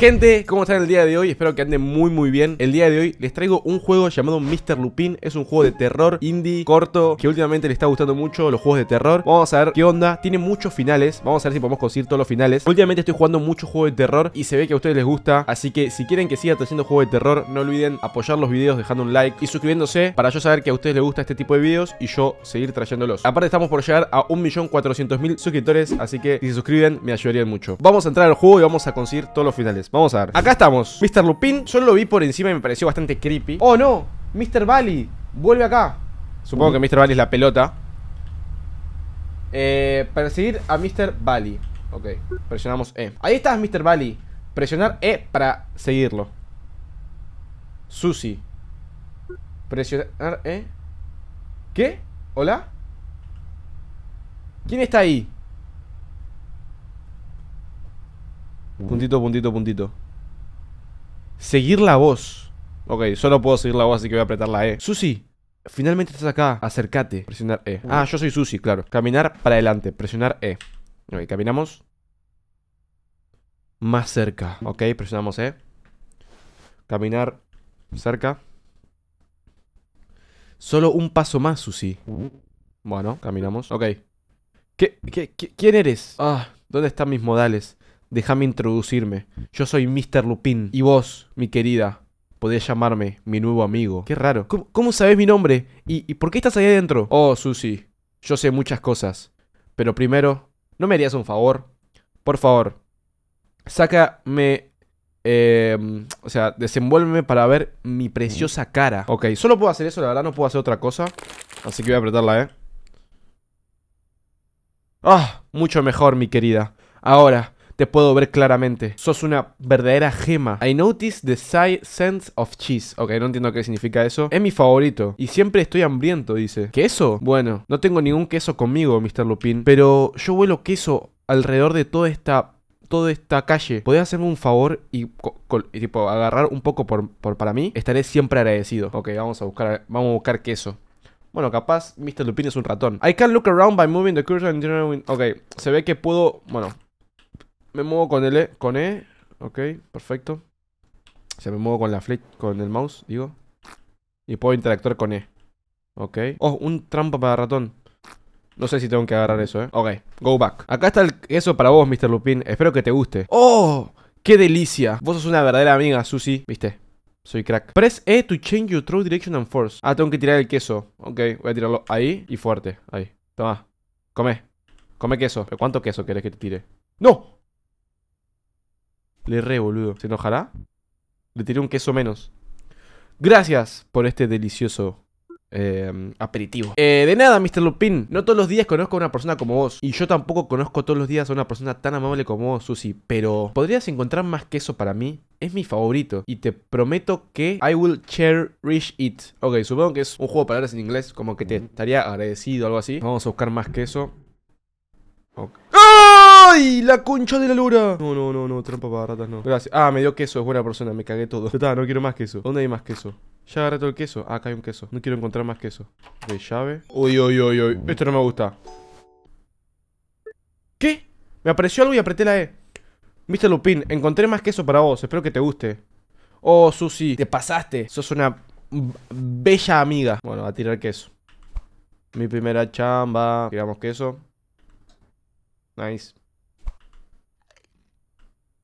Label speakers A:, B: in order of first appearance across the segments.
A: Gente, ¿cómo están el día de hoy? Espero que anden muy muy bien El día de hoy les traigo un juego llamado Mr. Lupin Es un juego de terror indie, corto Que últimamente le está gustando mucho los juegos de terror Vamos a ver qué onda, tiene muchos finales Vamos a ver si podemos conseguir todos los finales Últimamente estoy jugando muchos juegos de terror y se ve que a ustedes les gusta Así que si quieren que siga trayendo juegos de terror No olviden apoyar los videos dejando un like y suscribiéndose Para yo saber que a ustedes les gusta este tipo de videos y yo seguir trayéndolos Aparte estamos por llegar a 1.400.000 suscriptores Así que si se suscriben me ayudarían mucho Vamos a entrar al juego y vamos a conseguir todos los finales vamos a ver. Acá estamos. Mr. Lupin, Solo lo vi por encima y me pareció bastante creepy. ¡Oh, no! Mr. Valley, vuelve acá. Supongo mm. que Mr. Bali es la pelota. Eh, seguir a Mr. Valley. Ok, presionamos E. Ahí está Mr. Valley. Presionar E para seguirlo. Susi. Presionar E. ¿Qué? ¿Hola? ¿Quién está ahí? Puntito, puntito, puntito. Seguir la voz. Ok, solo puedo seguir la voz, así que voy a apretar la E. Susi, finalmente estás acá. Acércate. Presionar E. Ah, yo soy Susi, claro. Caminar para adelante. Presionar E. Ok, caminamos. Más cerca. Ok, presionamos E. Caminar cerca. Solo un paso más, Susi. Bueno, caminamos. Ok. qué quién eres? Ah, ¿dónde están mis modales? déjame introducirme. Yo soy Mr. Lupin. Y vos, mi querida, podés llamarme mi nuevo amigo. Qué raro. ¿Cómo, sabes sabés mi nombre? ¿Y, por qué estás ahí adentro? Oh, Susie, yo sé muchas cosas. Pero primero, ¿no me harías un favor? Por favor, sácame... Em, o sea, desenvuélveme para ver mi preciosa cara. Ok, solo puedo hacer eso, la verdad no puedo hacer otra cosa. Así que voy a apretarla, ¿eh? ¡Ah! mucho mejor, mi querida. Ahora, te puedo ver claramente. Sos una verdadera gema. I notice the side sense of cheese. Ok, no entiendo qué significa eso. Es mi favorito. Y siempre estoy hambriento, dice. ¿Queso? Bueno, no tengo ningún queso conmigo, Mr. Lupin. Pero yo vuelo queso alrededor de toda esta toda esta calle. ¿Podés hacerme un favor y, tipo, agarrar un poco por, para mí? Estaré siempre agradecido. Ok, vamos a buscar, vamos a buscar queso. Bueno, capaz Mr. Lupin es un ratón. I can look around by moving the cursor and... Ok, se ve que puedo... Bueno, me muevo con el E, con E. Ok, perfecto. O sea, me muevo con la flecha, con el mouse, digo. Y puedo interactuar con E. Ok. Oh, un trampa para ratón. No sé si tengo que agarrar eso, ¿eh? Ok, go back. Acá está el queso para vos, Mr. Lupin. Espero que te guste. ¡Oh! ¡Qué delicia! Vos sos una verdadera amiga, Susi. ¿Viste? Soy crack. Press E to change your throw direction and force. Ah, tengo que tirar el queso. Ok, voy a tirarlo ahí y fuerte. Ahí. Toma. Come. Come queso. ¿Pero cuánto queso querés que te tire? ¡No! Le re boludo. ¿Se enojará? Le tiré un queso menos. Gracias por este delicioso em, aperitivo. Eh, de nada, Mr. Lupin. No todos los días conozco a una persona como vos. Y yo tampoco conozco todos los días a una persona tan amable como vos, Susi. Pero, ¿podrías encontrar más queso para mí? Es mi favorito. Y te prometo que I will cherish it. Ok, supongo que es un juego de palabras en inglés. Como que te estaría agradecido o algo así. Vamos a buscar más queso. Ok. ¡Ay! La concha de la lura! No, no, no, no. Trampa para ratas, no. Gracias. Ah, me dio queso. Es buena persona. Me cagué todo. no quiero más queso. ¿Dónde hay más queso? Ya agarré todo el queso. Ah, acá hay un queso. No quiero encontrar más queso. De llave. Uy, uy, uy, uy. Esto no me gusta. ¿Qué? Me apareció algo y apreté la E. Mr. Lupin, encontré más queso para vos. Espero que te guste. Oh, Susi, te pasaste. Sos una bella amiga. Bueno, a tirar queso. Mi primera chamba. Tiramos queso. Nice.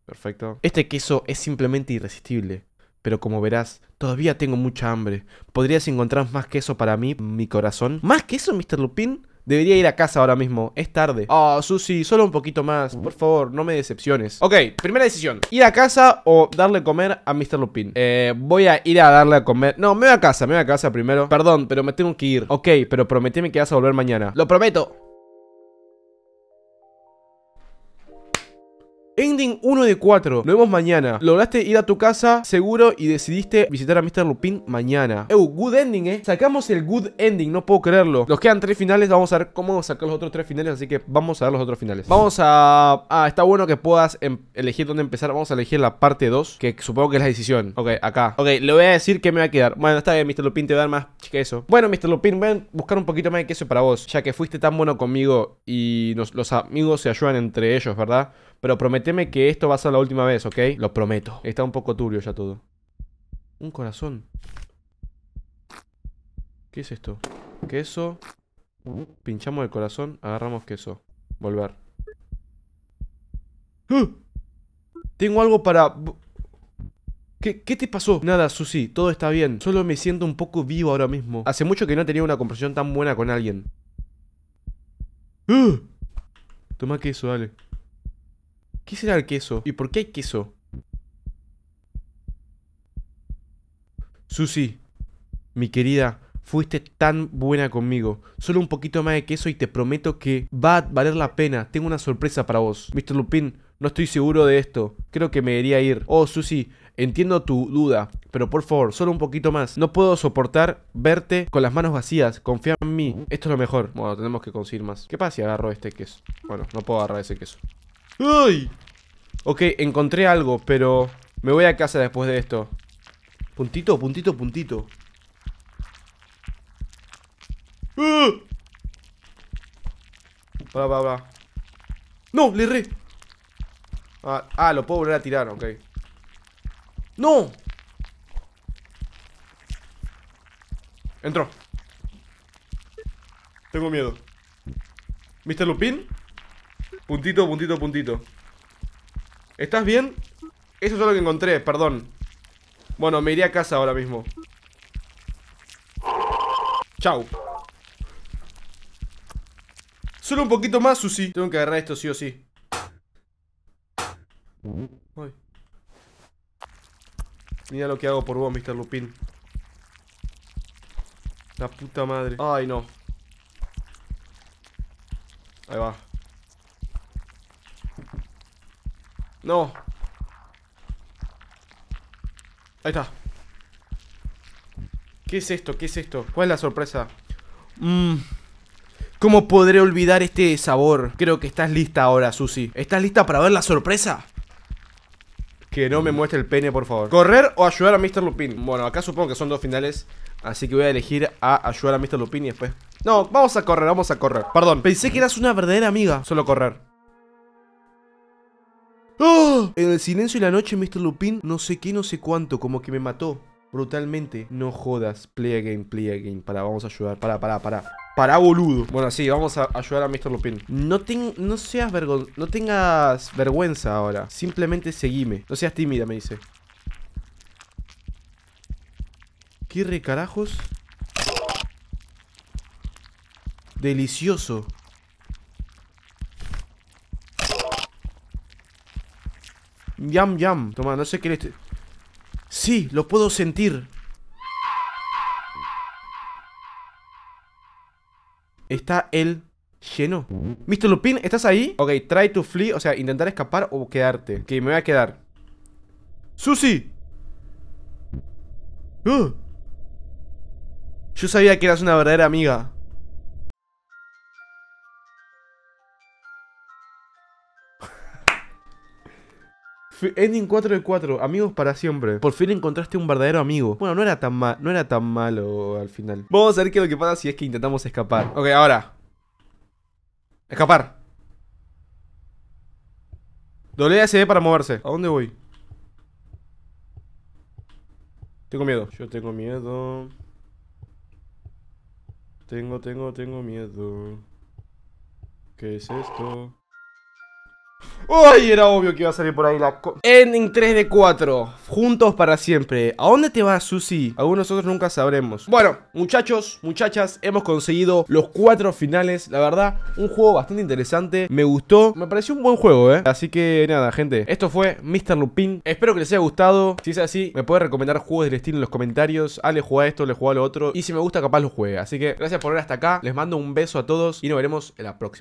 A: Perfecto. Este queso es simplemente irresistible. Pero como verás, todavía tengo mucha hambre. ¿Podrías encontrar más queso para mí, mi corazón? ¿Más queso, Mr. Lupin? Debería ir a casa ahora mismo, es tarde Oh, Susi, solo un poquito más, por favor, no me decepciones Ok, primera decisión Ir a casa o darle comer a Mr. Lupin Eh, voy a ir a darle a comer No, me voy a casa, me voy a casa primero Perdón, pero me tengo que ir Ok, pero prometeme que vas a volver mañana Lo prometo Ending 1 de 4. Lo vemos mañana. Lograste ir a tu casa seguro y decidiste visitar a Mr. Lupin mañana. Ew, good ending, eh. Sacamos el good ending, no puedo creerlo. Nos quedan tres finales, vamos a ver cómo sacar los otros tres finales, así que vamos a ver los otros finales. Vamos a... Ah, está bueno que puedas em, elegir dónde empezar. Vamos a elegir la parte 2, que supongo que es la decisión. Ok, acá. Ok, le voy a decir que me va a quedar. Bueno, está bien, Mr. Lupin te va a dar más queso. Bueno, Mr. Lupin, voy a buscar un poquito más de queso para vos, ya que fuiste tan bueno conmigo y los amigos se ayudan entre ellos, ¿verdad? Pero prometeme que esto va a ser la última vez, ¿ok? Lo prometo. Está un poco turbio ya todo. Un corazón. ¿Qué es esto? Queso. Pinchamos el corazón, agarramos queso. Volver. ¡Ah! Tengo algo para... ¿Qué, te pasó? Nada, Susi, todo está bien. Solo me siento un poco vivo ahora mismo. Hace mucho que no tenía una conversación tan buena con alguien. ¡Ah! Toma queso, dale. ¿Qué será el queso? ¿Y por qué hay queso? Susi, mi querida, fuiste tan buena conmigo. Solo un poquito más de queso y te prometo que va a valer la pena. Tengo una sorpresa para vos. Mr. Lupin, no estoy seguro de esto. Creo que me debería ir. Oh, Susi, entiendo tu duda, pero por favor, solo un poquito más. No puedo soportar verte con las manos vacías. Confía en mí. Esto es lo mejor. Bueno, tenemos que conseguir más. ¿Qué pasa si agarro este queso? Bueno, no puedo agarrar ese queso. Ok, encontré algo, pero me voy a casa después de esto. Puntito, puntito, puntito. va va va ¡No! ¡Le erré! Ah, ah, lo puedo volver a tirar, ok. ¡No! Entró. Tengo miedo. mister Lupin? Puntito, puntito, puntito. ¿Estás bien? Eso es lo que encontré, perdón. Bueno, me iré a casa ahora mismo. Chau. Solo un poquito más, Susi. Tengo que agarrar esto sí o sí. Mira lo que hago por vos, Mr. Lupin. La puta madre. Ay, no. Ahí va. No. Ahí está. ¿Qué es esto? ¿Qué es esto? ¿Cuál es la sorpresa? Mmm. ¿Cómo podré olvidar este sabor? Creo que estás lista ahora, Susi. ¿Estás lista para ver la sorpresa? Que no me muestre el pene, por favor. ¿Correr o ayudar a Mr. Lupin? Bueno, acá supongo que son dos finales. Así que voy a elegir a ayudar a Mr. Lupin y después. No, vamos a correr, vamos a correr. Perdón, pensé que eras una verdadera amiga. Solo correr. ¡Ah! En el silencio y la noche, Mr. Lupin, no sé qué, no sé cuánto, como que me mató. Brutalmente. No jodas. Play again, play again. Para, vamos a ayudar. Para, para, para. Para, boludo. Bueno, sí, vamos a ayudar a Mr. Lupin. No, no seas No tengas vergüenza ahora. Simplemente seguime. No seas tímida, me dice. ¿Qué recarajos? Delicioso. Yam, yam. Toma, no sé qué le Sí, lo puedo sentir. Está el lleno. Mr. Lupin, ¿estás ahí? Ok, try to flee, o sea, intentar escapar o quedarte. Ok, me voy a quedar. ¡Susi! Ah. Yo sabía que eras una verdadera amiga. Ending 4 de 4, amigos para siempre. Por fin encontraste un verdadero amigo. Bueno, no era tan, mal, no era tan malo al final. Vamos a ver qué es lo que pasa si es que intentamos escapar. Ok, ahora. Escapar. Doble SD para moverse. ¿A dónde voy? Tengo miedo. Yo tengo miedo. Tengo, tengo, tengo miedo. ¿Qué es esto? ¡Ay! Era obvio que iba a salir por ahí la Ending 3 de 4 Juntos para siempre ¿A dónde te vas, Susi? Algunos nosotros nunca sabremos Bueno, muchachos, muchachas Hemos conseguido los cuatro finales La verdad, un juego bastante interesante Me gustó Me pareció un buen juego, ¿eh? Así que nada, gente Esto fue Mr. Lupin Espero que les haya gustado Si es así, me pueden recomendar juegos del estilo en los comentarios Ah, juega esto, le juega lo otro Y si me gusta, capaz lo juegue Así que gracias por ver hasta acá Les mando un beso a todos Y nos veremos en la próxima